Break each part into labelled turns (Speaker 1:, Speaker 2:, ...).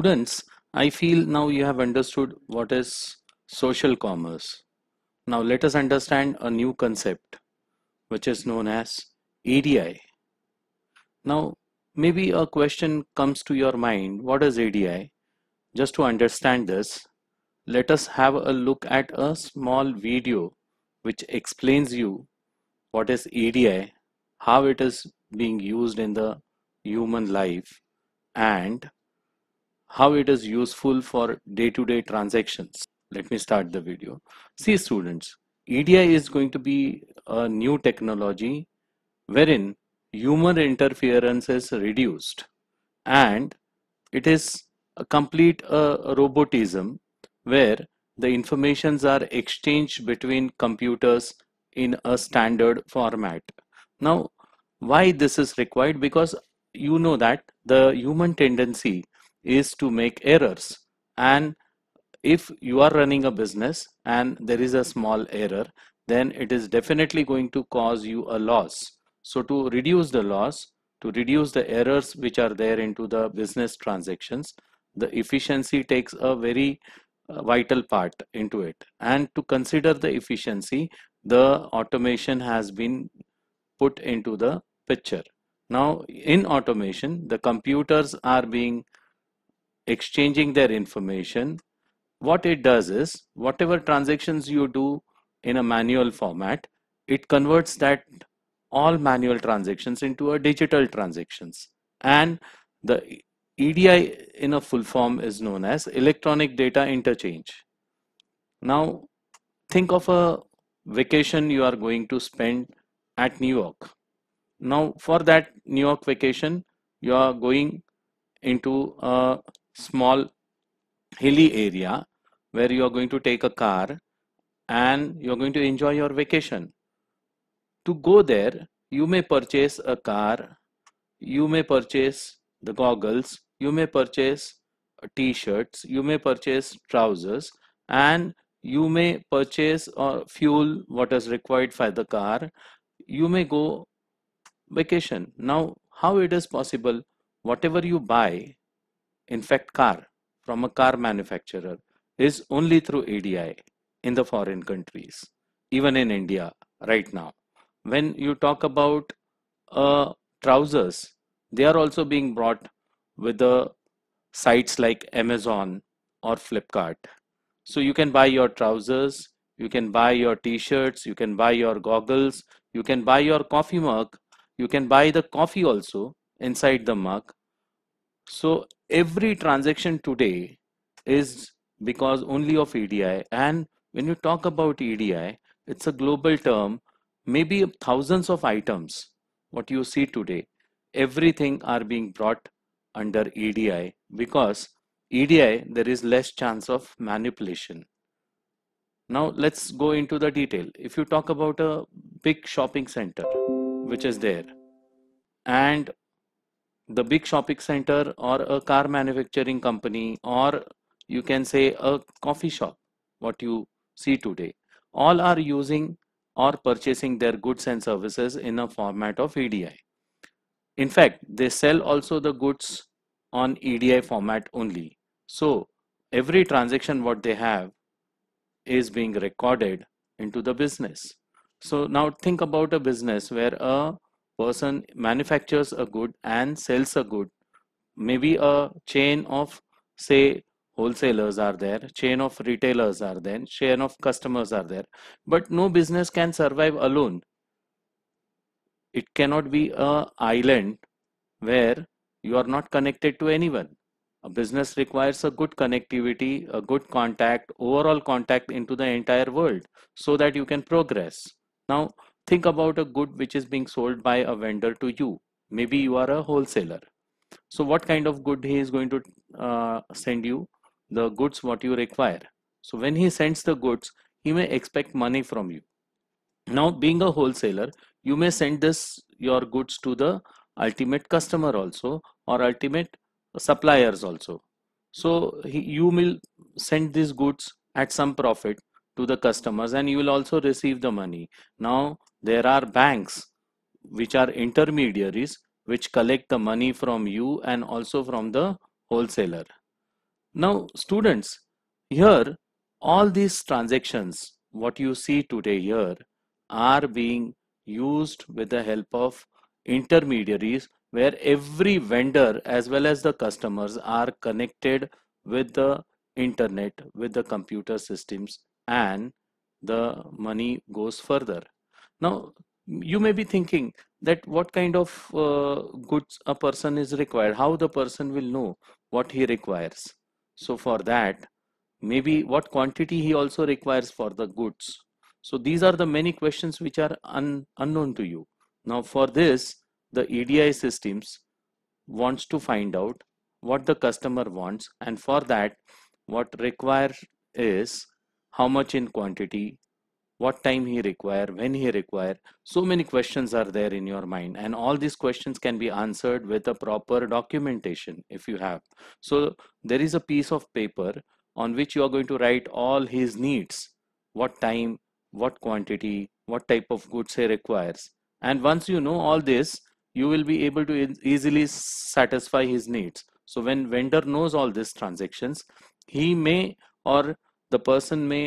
Speaker 1: students, I feel now you have understood what is social commerce. Now let us understand a new concept which is known as ADI. Now maybe a question comes to your mind what is ADI? Just to understand this, let us have a look at a small video which explains you what is ADI, how it is being used in the human life and how it is useful for day-to-day -day transactions. Let me start the video. See students, EDI is going to be a new technology wherein human interference is reduced and it is a complete uh, robotism where the informations are exchanged between computers in a standard format. Now, why this is required? Because you know that the human tendency is to make errors and if you are running a business and there is a small error then it is definitely going to cause you a loss so to reduce the loss to reduce the errors which are there into the business transactions the efficiency takes a very uh, vital part into it and to consider the efficiency the automation has been put into the picture now in automation the computers are being exchanging their information, what it does is whatever transactions you do in a manual format, it converts that all manual transactions into a digital transactions. And the EDI in a full form is known as electronic data interchange. Now think of a vacation you are going to spend at New York. Now for that New York vacation, you are going into a small hilly area where you are going to take a car and you're going to enjoy your vacation. To go there, you may purchase a car, you may purchase the goggles, you may purchase uh, t-shirts, you may purchase trousers and you may purchase uh, fuel what is required for the car. You may go vacation. Now, how it is possible? Whatever you buy, in fact car, from a car manufacturer is only through ADI in the foreign countries, even in India right now. When you talk about uh, trousers, they are also being brought with the sites like Amazon or Flipkart. So you can buy your trousers, you can buy your t-shirts, you can buy your goggles, you can buy your coffee mug, you can buy the coffee also inside the mug. So every transaction today is because only of EDI. And when you talk about EDI, it's a global term, maybe thousands of items, what you see today, everything are being brought under EDI because EDI, there is less chance of manipulation. Now let's go into the detail. If you talk about a big shopping center, which is there, and the big shopping center or a car manufacturing company or you can say a coffee shop what you see today all are using or purchasing their goods and services in a format of EDI. In fact, they sell also the goods on EDI format only. So every transaction what they have is being recorded into the business. So now think about a business where a person manufactures a good and sells a good maybe a chain of say wholesalers are there chain of retailers are there chain of customers are there but no business can survive alone it cannot be a island where you are not connected to anyone a business requires a good connectivity a good contact overall contact into the entire world so that you can progress now Think about a good which is being sold by a vendor to you. Maybe you are a wholesaler. So what kind of good he is going to uh, send you? The goods what you require. So when he sends the goods, he may expect money from you. Now being a wholesaler, you may send this your goods to the ultimate customer also or ultimate suppliers also. So he, you will send these goods at some profit to the customers and you will also receive the money. Now there are banks which are intermediaries which collect the money from you and also from the wholesaler. Now students, here all these transactions what you see today here are being used with the help of intermediaries where every vendor as well as the customers are connected with the internet with the computer systems and the money goes further now, you may be thinking that what kind of uh, goods a person is required, how the person will know what he requires. So for that, maybe what quantity he also requires for the goods. So these are the many questions which are un unknown to you. Now for this, the EDI systems wants to find out what the customer wants and for that what require is how much in quantity what time he require when he require so many questions are there in your mind and all these questions can be answered with a proper documentation if you have so there is a piece of paper on which you are going to write all his needs what time what quantity what type of goods he requires and once you know all this you will be able to easily satisfy his needs so when vendor knows all these transactions he may or the person may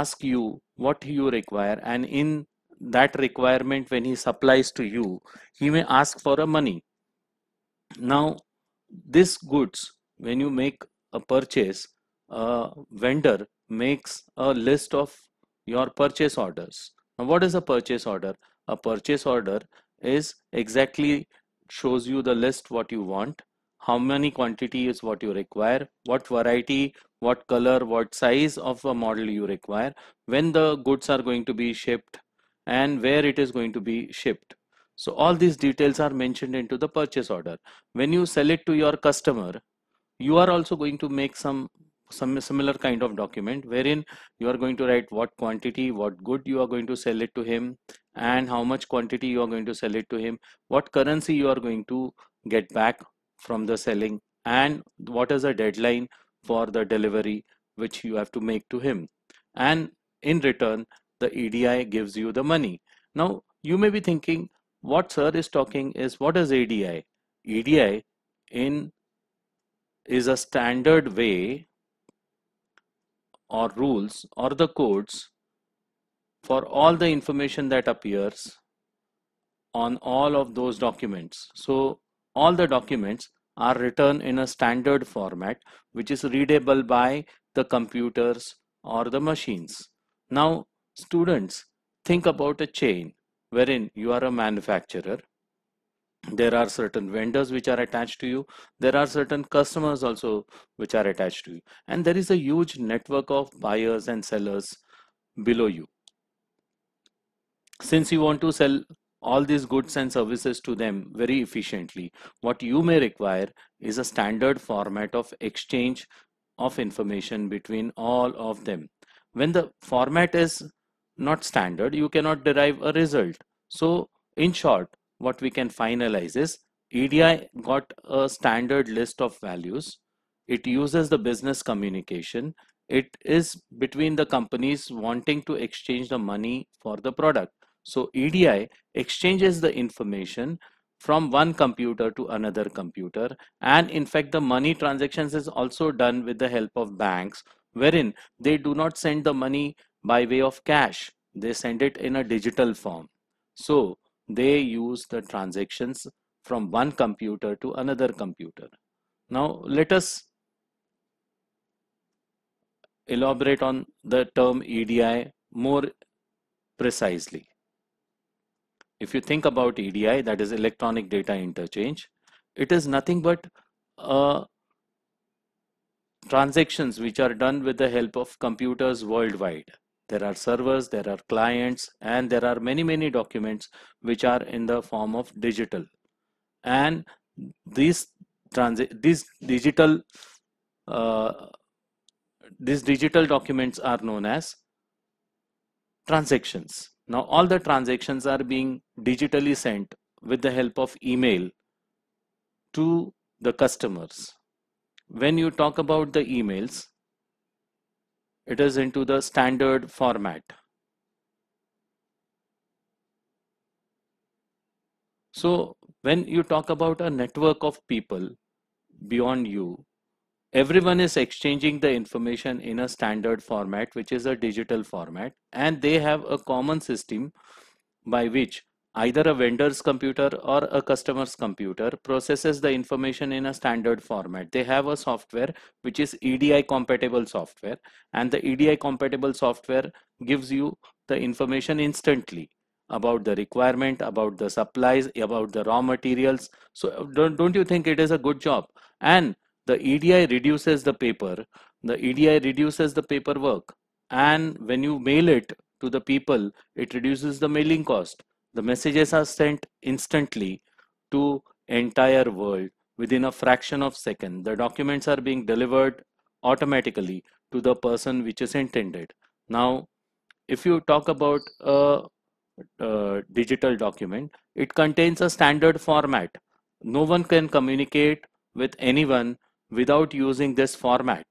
Speaker 1: ask you what you require and in that requirement when he supplies to you he may ask for a money now this goods when you make a purchase a vendor makes a list of your purchase orders now what is a purchase order a purchase order is exactly shows you the list what you want how many quantity is what you require, what variety, what color, what size of a model you require, when the goods are going to be shipped and where it is going to be shipped. So all these details are mentioned into the purchase order. When you sell it to your customer, you are also going to make some some similar kind of document wherein you are going to write what quantity what good you are going to sell it to him and how much quantity you are going to sell it to him what currency you are going to get back from the selling and what is the deadline for the delivery which you have to make to him and in return the EDI gives you the money now you may be thinking what sir is talking is what is EDI EDI in is a standard way or rules or the codes for all the information that appears on all of those documents so all the documents are written in a standard format which is readable by the computers or the machines. Now students think about a chain wherein you are a manufacturer. There are certain vendors which are attached to you. There are certain customers also which are attached to you. And there is a huge network of buyers and sellers below you. Since you want to sell all these goods and services to them very efficiently. What you may require is a standard format of exchange of information between all of them. When the format is not standard, you cannot derive a result. So in short, what we can finalize is EDI got a standard list of values. It uses the business communication. It is between the companies wanting to exchange the money for the product. So EDI exchanges the information from one computer to another computer and in fact the money transactions is also done with the help of banks wherein they do not send the money by way of cash they send it in a digital form so they use the transactions from one computer to another computer now let us elaborate on the term EDI more precisely if you think about EDI, that is electronic data interchange, it is nothing but uh, transactions which are done with the help of computers worldwide. There are servers, there are clients, and there are many, many documents which are in the form of digital. And these these digital uh, these digital documents are known as transactions now all the transactions are being digitally sent with the help of email to the customers. When you talk about the emails, it is into the standard format. So when you talk about a network of people beyond you, everyone is exchanging the information in a standard format which is a digital format and they have a common system by which either a vendor's computer or a customer's computer processes the information in a standard format they have a software which is edi compatible software and the edi compatible software gives you the information instantly about the requirement about the supplies about the raw materials so don't, don't you think it is a good job and the EDI reduces the paper, the EDI reduces the paperwork. And when you mail it to the people, it reduces the mailing cost. The messages are sent instantly to entire world within a fraction of second. The documents are being delivered automatically to the person which is intended. Now, if you talk about a, a digital document, it contains a standard format. No one can communicate with anyone without using this format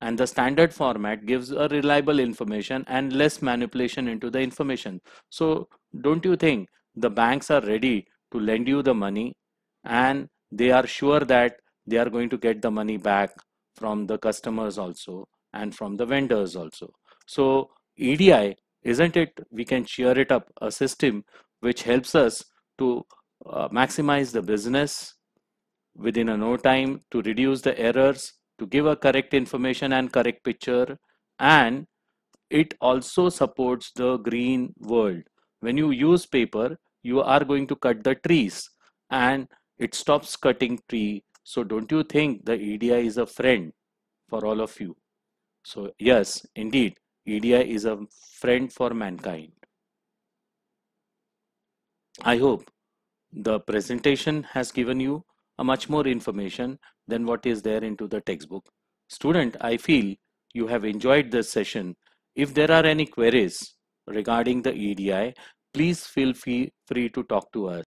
Speaker 1: and the standard format gives a reliable information and less manipulation into the information so don't you think the banks are ready to lend you the money and they are sure that they are going to get the money back from the customers also and from the vendors also so edi isn't it we can cheer it up a system which helps us to uh, maximize the business within a no time to reduce the errors, to give a correct information and correct picture. And it also supports the green world. When you use paper, you are going to cut the trees and it stops cutting tree. So don't you think the EDI is a friend for all of you? So yes, indeed, EDI is a friend for mankind. I hope the presentation has given you much more information than what is there into the textbook. Student, I feel you have enjoyed this session. If there are any queries regarding the EDI, please feel free to talk to us.